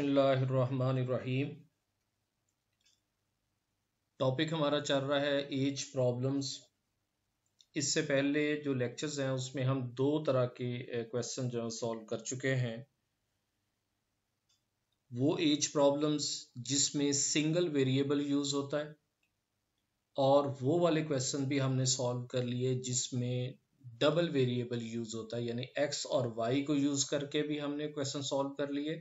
बसमीम टॉपिक हमारा चल रहा है एज प्रॉब्लम्स इससे पहले जो लेक्चर्स हैं उसमें हम दो तरह के क्वेश्चन जो है सॉल्व कर चुके हैं वो एज प्रॉब्लम्स जिसमें सिंगल वेरिएबल यूज होता है और वो वाले क्वेश्चन भी हमने सॉल्व कर लिए जिसमें डबल वेरिएबल यूज होता है यानी एक्स और वाई को यूज करके भी हमने क्वेश्चन सॉल्व कर लिए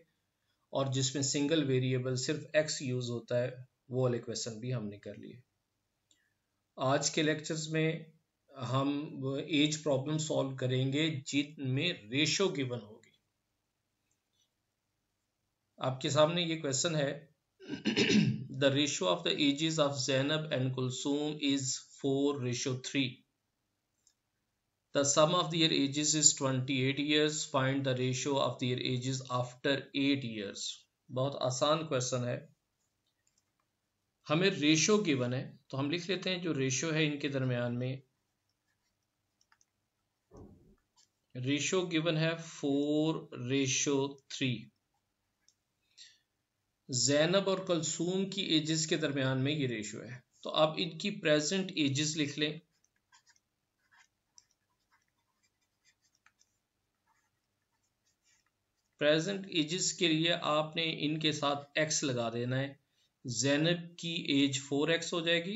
और जिसमें सिंगल वेरिएबल सिर्फ एक्स यूज होता है वो वाले क्वेश्चन भी हमने कर लिए आज के लेक्चर्स में हम एज प्रॉब्लम सॉल्व करेंगे जिनमें रेशो गिवन होगी आपके सामने ये क्वेश्चन है the ratio of the ages of Zainab and Kulsoom is four ratio three the sum of their ages is 28 years find the ratio of their ages after 8 years बहुत आसान question है हमें रेशो गिवन है तो हम लिख लेते हैं जो रेशो है इनके दरमियान में रेशो गिवन है फोर रेशो थ्री जैनब और कलसूम की एजेस के दरमियान में ये रेशो है तो आप इनकी प्रेजेंट एजेस लिख लें प्रेजेंट एजेस के लिए आपने इनके साथ एक्स लगा देना है जैनब की एज फोर एक्स हो जाएगी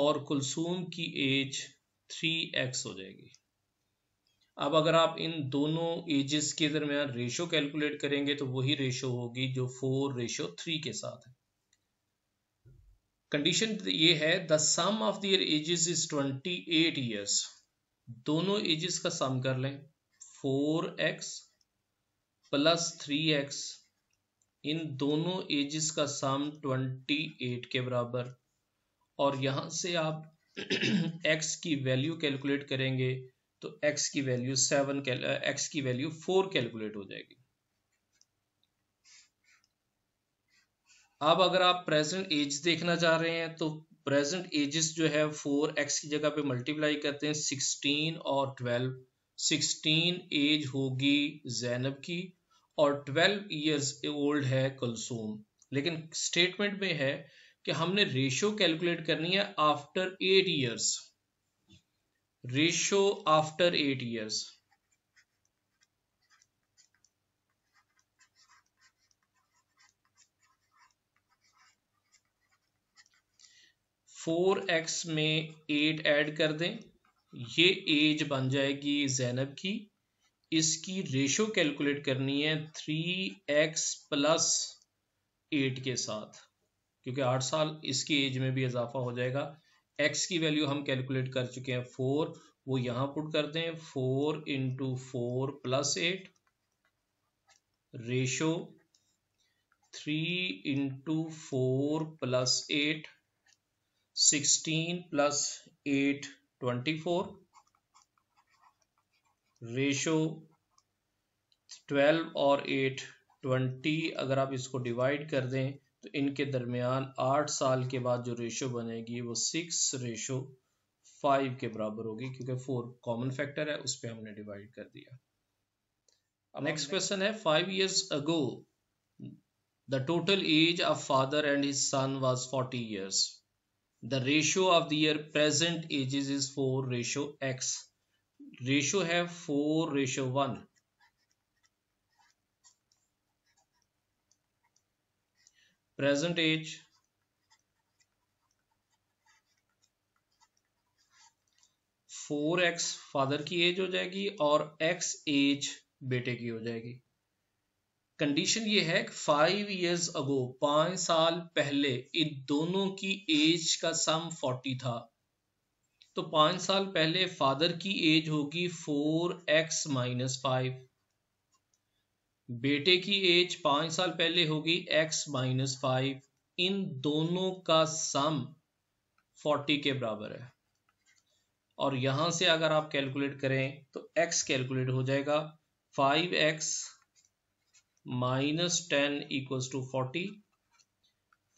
और कुलसूम की एज थ्री एक्स हो जाएगी अब अगर आप इन दोनों एजेस के दरमियान रेशो कैलकुलेट करेंगे तो वही रेशो होगी जो फोर रेशो थ्री के साथ है कंडीशन ये है the sum of their ages is twenty eight years दोनों एजेस का सम कर लें four x plus three X इन दोनों एजिस का सम ट्वेंटी एट के बराबर और यहां से आप एक्स की वैल्यू कैलकुलेट करेंगे तो एक्स की वैल्यू सेवन एक्स की वैल्यू फोर कैलकुलेट हो जाएगी अब अगर आप प्रेजेंट एज देखना चाह रहे हैं तो प्रेजेंट एजेस जो है फोर एक्स की जगह पे मल्टीप्लाई करते हैं सिक्सटीन और ट्वेल्व सिक्सटीन एज होगी जैनब की और 12 ईयर्स ओल्ड है कुलसूम लेकिन स्टेटमेंट में है कि हमने रेशियो कैलकुलेट करनी है after eight years ratio after eight years four X में एट ऐड कर दें ये एज बन जाएगी जैनब की इसकी रेशो कैलकुलेट करनी है थ्री एक्स प्लस एट के साथ क्योंकि आठ साल इसकी एज में भी इजाफा हो जाएगा एक्स की वैल्यू हम कैलकुलेट कर चुके हैं फोर वो यहां पुट करते हैं four into four plus eight ratio three into four plus eight sixteen plus eight twenty four ratio 12 और 8 20 अगर आप इसको डिवाइड कर दें तो इनके दरमियान आठ साल के बाद जो रेशो बनेगी वो सिक्स रेशो फाइव के बराबर होगी क्योंकि फोर कॉमन फैक्टर है उस पर हमने डिवाइड कर दिया नेक्स्ट क्वेश्चन है five years ago the total age of father and his son was 40 years the ratio of the year present ages is four ratio x ratio है four ratio one present age four x father की age हो जाएगी और x as बेटे की हो जाएगी condition ये है कि फाइव इयर्स अगो पांच साल पहले इन दोनों की एज का सम फोर्टी था तो पांच साल पहले फादर की एज होगी फोर एक्स माइनस फाइव बेटे की एज पांच साल पहले होगी एक्स माइनस फाइव इन दोनों का सम फोर्टी के बराबर है और यहां से अगर आप कैलकुलेट करें तो x कैलकुलेट हो जाएगा 5x x minus ten equal to forty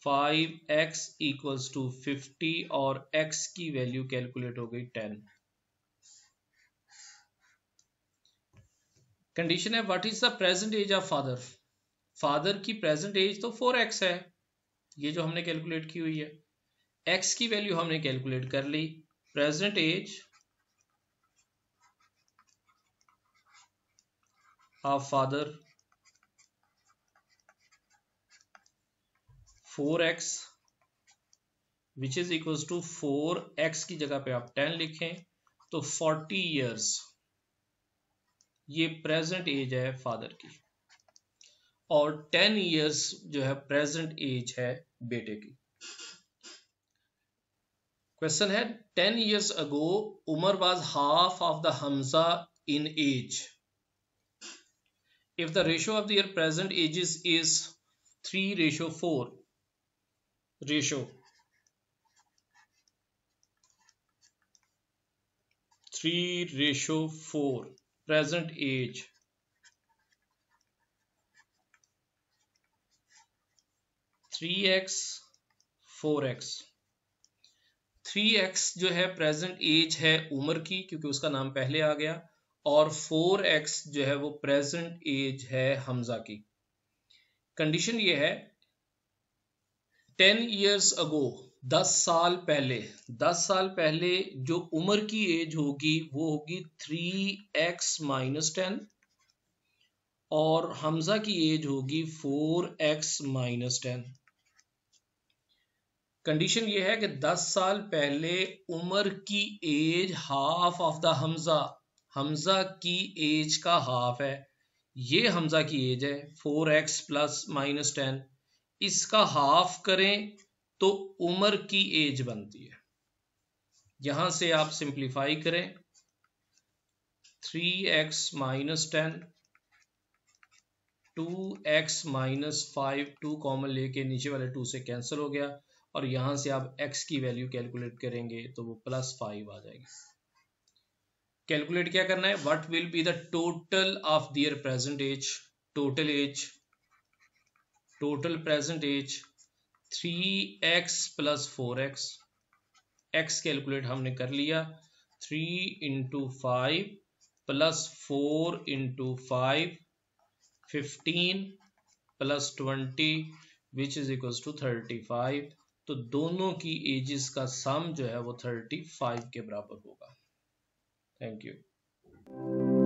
five x equals to fifty और एक्स की वैल्यू कैलकुलेट हो गई टेन कंडीशन है what is the present age of father father की प्रेजेंट एज तो फोर एक्स है ये जो हमने कैलकुलेट की हुई है एक्स की वैल्यू हमने कैलकुलेट कर ली present age of father four x which is equals to four x की जगह पे आप टेन लिखें तो फोर्टी ईयर्स ये प्रेजेंट एज है फादर की और टेन ईयर्स जो है प्रेजेंट एज है बेटे की क्वेश्चन है ten years ago Umar was half of the Hamza in age the the of the year present ages is three ratio four ratio three ratio four present age three x four x three x जो है present age है उम्र की क्योंकि उसका नाम पहले आ गया और फोर एक्स जो है वो प्रेजेंट एज है हमजा की कंडीशन ये है टेन ईयर्स अगो दस साल पहले दस साल पहले जो उम्र की एज होगी वो होगी थ्री एक्स माइनस टेन और हमजा की एज होगी four x minus ten condition ये है कि दस साल पहले उमर की age half of the Hamza Hamza की एज का हाफ है ये हमजा की एज है four x plus minus ten इसका हाफ करें तो उम्र की एज बनती है यहां से आप सिंप्लीफाई करें three x minus ten two x minus five two common लेके नीचे वाले टू से कैंसिल हो गया और यहां से आप x की वैल्यू कैलकुलेट करेंगे तो वो प्लस फाइव आ जाएगी कैलकुलेट क्या करना है what will be the total of their present age total age total present age three x plus four x x calculate हमने कर लिया three into five plus four into five fifteen plus twenty which is equal to thirty five तो दोनों की edges का सम जो है वो थर्टी फाइव के बराबर होगा थैंक यू